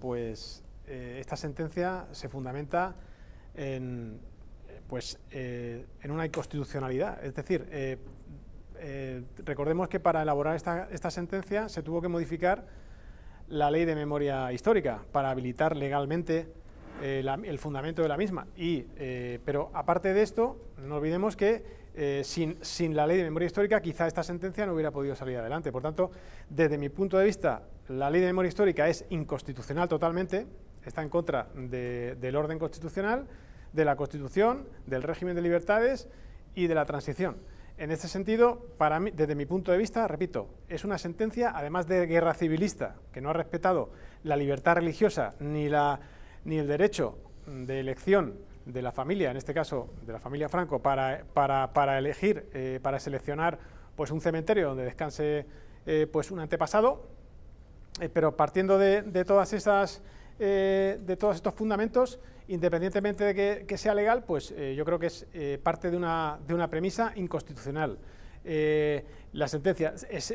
pues eh, esta sentencia se fundamenta en, pues, eh, en una inconstitucionalidad. Es decir, eh, recordemos que para elaborar esta, esta, sentencia se tuvo que modificar la ley de memoria histórica para habilitar legalmente eh, el fundamento de la misma. Y, eh, pero aparte de esto, no olvidemos que eh, sin, sin, la ley de memoria histórica quizá esta sentencia no hubiera podido salir adelante. Por tanto, desde mi punto de vista, la ley de memoria histórica es inconstitucional totalmente, está en contra del orden constitucional, de la Constitución, del régimen de libertades y de la transición. En este sentido, para mí, desde mi punto de vista, repito, es una sentencia, además de guerra civilista, que no ha respetado la libertad religiosa ni la ni el derecho de elección de la familia, en este caso de la familia Franco, para, elegir, eh, para seleccionar pues, un cementerio donde descanse eh, pues, un antepasado, eh, pero partiendo de, todas de todos estos fundamentos, independientemente de que, sea legal, pues yo creo que es parte de una, de una premisa inconstitucional. la sentencia es,